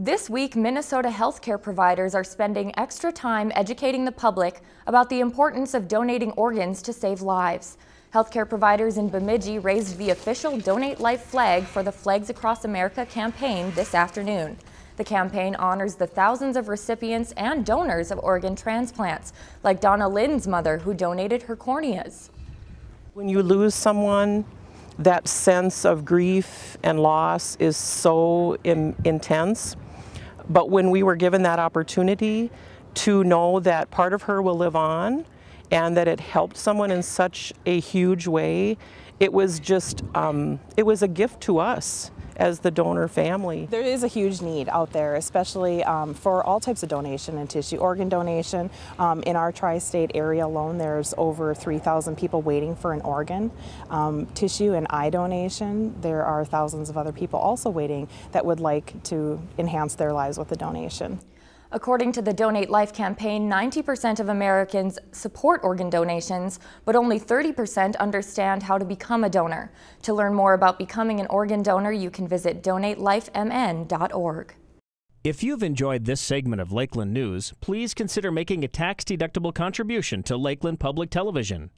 This week, Minnesota healthcare providers are spending extra time educating the public about the importance of donating organs to save lives. Healthcare providers in Bemidji raised the official Donate Life flag for the Flags Across America campaign this afternoon. The campaign honors the thousands of recipients and donors of organ transplants, like Donna Lynn's mother, who donated her corneas. When you lose someone, that sense of grief and loss is so in intense but when we were given that opportunity to know that part of her will live on and that it helped someone in such a huge way, it was just, um, it was a gift to us as the donor family. There is a huge need out there, especially um, for all types of donation and tissue organ donation. Um, in our tri-state area alone, there's over 3,000 people waiting for an organ. Um, tissue and eye donation, there are thousands of other people also waiting that would like to enhance their lives with a donation. According to the Donate Life campaign, 90% of Americans support organ donations, but only 30% understand how to become a donor. To learn more about becoming an organ donor, you can visit donatelifemn.org. If you've enjoyed this segment of Lakeland News, please consider making a tax-deductible contribution to Lakeland Public Television.